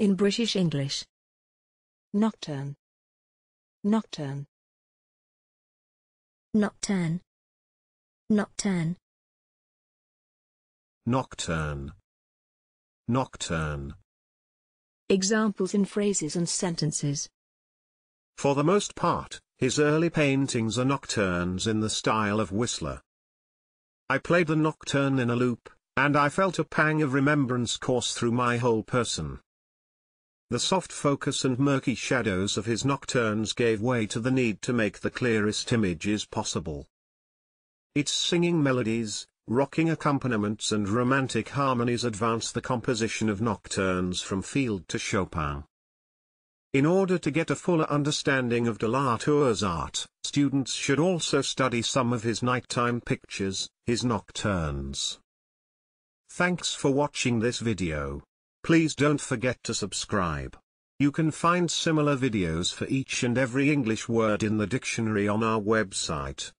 in British English. Nocturne. Nocturne. Nocturne. Nocturne. Nocturne. Nocturne. Examples in phrases and sentences. For the most part, his early paintings are nocturnes in the style of Whistler. I played the nocturne in a loop, and I felt a pang of remembrance course through my whole person. The soft focus and murky shadows of his nocturnes gave way to the need to make the clearest images possible. Its singing melodies, rocking accompaniments and romantic harmonies advance the composition of nocturnes from Field to Chopin. In order to get a fuller understanding of Tour's art, students should also study some of his nighttime pictures, his nocturnes. Thanks for watching this video. Please don't forget to subscribe. You can find similar videos for each and every English word in the dictionary on our website.